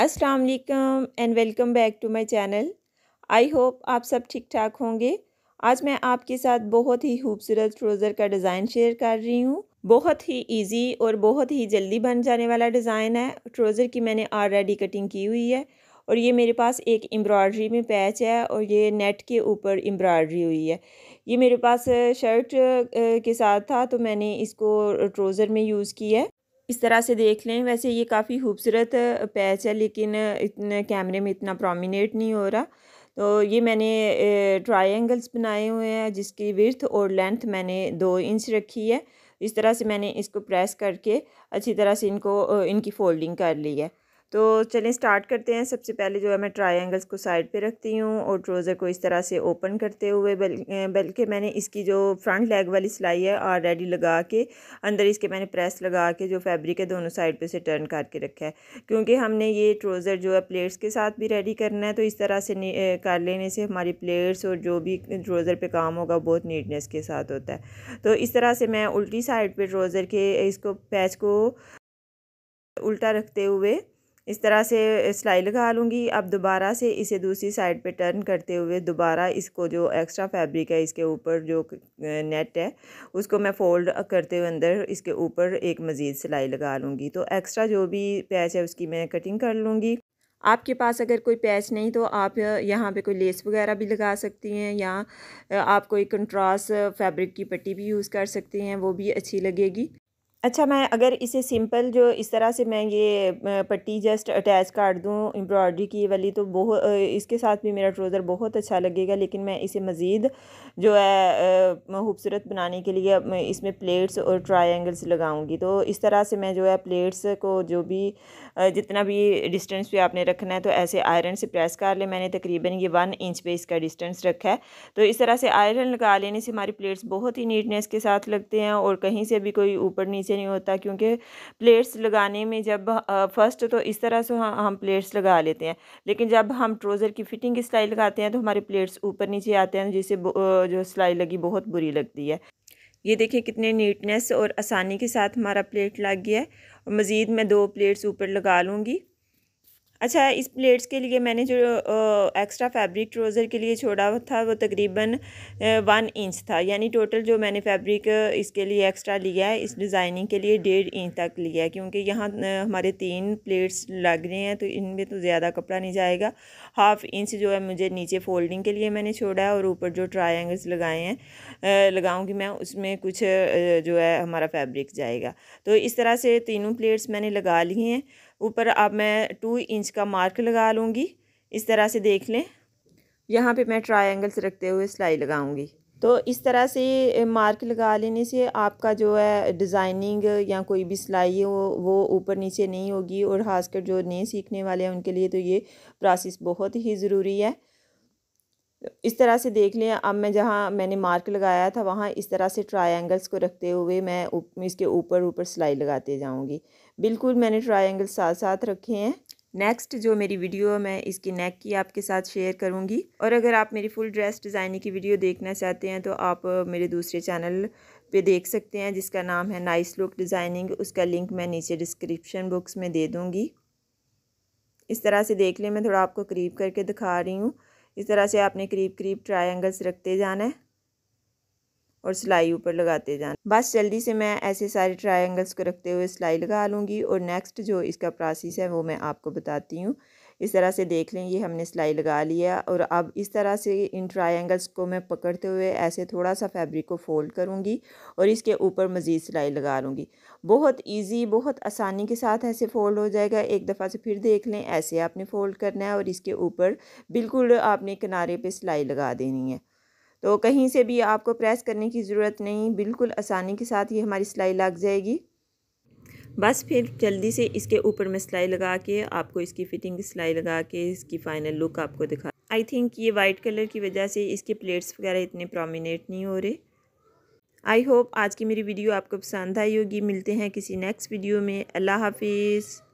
अस्सलाम वालेकुम and welcome back to my channel I hope आप सब ठीक ठाक होंगे आज मैं आपके साथ बहुत ही खूबसूरत ट्रोज़र का डिज़ाइन शेयर कर रही हूँ बहुत ही इजी और बहुत ही जल्दी बन जाने वाला डिज़ाइन है ट्रोज़र की मैंने ऑलरेडी कटिंग की हुई है और ये मेरे पास एक एम्ब्रॉयडरी में पैच है और ये नेट के ऊपर एम्ब्रॉयडरी हुई है ये मेरे पास शर्ट के साथ था तो मैंने इसको ट्रोज़र में यूज़ किया है इस तरह से देख लें वैसे ये काफ़ी खूबसूरत पैच है लेकिन इतने कैमरे में इतना प्रोमिनेट नहीं हो रहा तो ये मैंने ट्रायंगल्स बनाए हुए हैं जिसकी विर्थ और लेंथ मैंने दो इंच रखी है इस तरह से मैंने इसको प्रेस करके अच्छी तरह से इनको इनकी फ़ोल्डिंग कर ली है तो चलें स्टार्ट करते हैं सबसे पहले जो है मैं ट्रायंगल्स को साइड पे रखती हूँ और ट्रोज़र को इस तरह से ओपन करते हुए बल्कि मैंने इसकी जो फ्रंट लेग वाली सिलाई है ऑलरेडी लगा के अंदर इसके मैंने प्रेस लगा के जो फैब्रिक है दोनों साइड पे उसे टर्न करके रखा है क्योंकि हमने ये ट्रोज़र जो है प्लेट्स के साथ भी रेडी करना है तो इस तरह से कर लेने से हमारी प्लेट्स और जो भी ट्रोज़र पर काम होगा बहुत नीटनेस के साथ होता है तो इस तरह से मैं उल्टी साइड पर ट्रोज़र के इसको पैच को उल्टा रखते हुए इस तरह से सिलाई लगा लूँगी अब दोबारा से इसे दूसरी साइड पे टर्न करते हुए दोबारा इसको जो एक्स्ट्रा फैब्रिक है इसके ऊपर जो नेट है उसको मैं फ़ोल्ड करते हुए अंदर इसके ऊपर एक मज़ीद सिलाई लगा लूँगी तो एक्स्ट्रा जो भी पैच है उसकी मैं कटिंग कर लूँगी आपके पास अगर कोई पैच नहीं तो आप यहाँ पे कोई लेस वगैरह भी लगा सकती हैं या आप कोई कंट्रास्ट फैब्रिक की पट्टी भी यूज़ कर सकती हैं वो भी अच्छी लगेगी अच्छा मैं अगर इसे सिंपल जो इस तरह से मैं ये पट्टी जस्ट अटैच काट दूँ एम्ब्रॉयडरी की वाली तो बहुत इसके साथ भी मेरा ट्रोज़र बहुत अच्छा लगेगा लेकिन मैं इसे मज़ीद जो है खूबसूरत बनाने के लिए इसमें प्लेट्स और ट्रायंगल्स लगाऊंगी तो इस तरह से मैं जो है प्लेट्स को जो भी जितना भी डिस्टेंस भी आपने रखना है तो ऐसे आयरन से प्रेस कर ले मैंने तकरीबन ये वन इंच पर इसका डिस्टेंस रखा है तो इस तरह से आयरन लगा लेने से हमारी प्लेट्स बहुत ही नीटनेस के साथ लगते हैं और कहीं से भी कोई ऊपर नीचे नहीं होता क्योंकि प्लेट्स लगाने में जब फर्स्ट तो इस तरह से हम प्लेट्स लगा लेते हैं लेकिन जब हम ट्रोज़र की फ़िटिंग सिलाई लगाते हैं तो हमारे प्लेट्स ऊपर नीचे आते हैं जिससे जो सिलाई लगी बहुत बुरी लगती है ये देखें कितने नीटनेस और आसानी के साथ हमारा प्लेट लग गया है मज़ीद मैं दो प्लेट्स ऊपर लगा लूँगी अच्छा इस प्लेट्स के लिए मैंने जो एक्स्ट्रा फैब्रिक ट्रोज़र के लिए छोड़ा था वो तकरीबन वन इंच था यानी टोटल जो मैंने फैब्रिक इसके लिए एक्स्ट्रा लिया है इस डिज़ाइनिंग के लिए डेढ़ इंच तक लिया है क्योंकि यहाँ हमारे तीन प्लेट्स लग रहे हैं तो इनमें तो ज़्यादा कपड़ा नहीं जाएगा हाफ इंच जो है मुझे नीचे फोल्डिंग के लिए मैंने छोड़ा है और ऊपर जो ट्राइंगल्स लगाए हैं लगाऊँगी मैं उसमें कुछ जो है हमारा फैब्रिक जाएगा तो इस तरह से तीनों प्लेट्स मैंने लगा ली हैं ऊपर अब मैं टू इंच का मार्क लगा लूँगी इस तरह से देख लें यहाँ पे मैं ट्रायंगल्स रखते हुए सिलाई लगाऊंगी तो इस तरह से मार्क लगा लेने से आपका जो है डिज़ाइनिंग या कोई भी सिलाई हो वो ऊपर नीचे नहीं होगी और खासकर जो नए सीखने वाले हैं उनके लिए तो ये प्रोसेस बहुत ही ज़रूरी है इस तरह से देख लें अब मैं जहाँ मैंने मार्क लगाया था वहाँ इस तरह से ट्रायंगल्स को रखते हुए मैं उप, इसके ऊपर ऊपर सिलाई लगाते जाऊँगी बिल्कुल मैंने ट्रायंगल साथ साथ रखे हैं नेक्स्ट जो मेरी वीडियो है मैं इसकी नेक की आपके साथ शेयर करूँगी और अगर आप मेरी फुल ड्रेस डिज़ाइनिंग की वीडियो देखना चाहते हैं तो आप मेरे दूसरे चैनल पे देख सकते हैं जिसका नाम है नाइस लुक डिज़ाइनिंग उसका लिंक मैं नीचे डिस्क्रिप्शन बॉक्स में दे दूँगी इस तरह से देख लें मैं थोड़ा आपको करीब करके दिखा रही हूँ इस तरह से आपने करीब करीब ट्रायंगल्स रखते जाना है और सिलाई ऊपर लगाते जाना बस जल्दी से मैं ऐसे सारे ट्रायंगल्स को रखते हुए सिलाई लगा लूँगी और नेक्स्ट जो इसका प्रोसेस है वो मैं आपको बताती हूँ इस तरह से देख लें ये हमने सिलाई लगा लिया और अब इस तरह से इन ट्रायंगल्स को मैं पकड़ते हुए ऐसे थोड़ा सा फैब्रिक को फोल्ड करूँगी और इसके ऊपर मज़ीद सिलाई लगा लूँगी बहुत ईजी बहुत आसानी के साथ ऐसे फ़ोल्ड हो जाएगा एक दफ़ा से फिर देख लें ऐसे आपने फ़ोल्ड करना है और इसके ऊपर बिल्कुल आपने किनारे पर सिलाई लगा देनी है तो कहीं से भी आपको प्रेस करने की ज़रूरत नहीं बिल्कुल आसानी के साथ ये हमारी सिलाई लग जाएगी बस फिर जल्दी से इसके ऊपर में सिलाई लगा के आपको इसकी फ़िटिंग सिलाई लगा के इसकी फ़ाइनल लुक आपको दिखा आई थिंक ये वाइट कलर की वजह से इसके प्लेट्स वगैरह इतने प्रोमिनेट नहीं हो रहे आई होप आज की मेरी वीडियो आपको पसंद आई होगी मिलते हैं किसी नेक्स्ट वीडियो में अल्लाह हाफिज़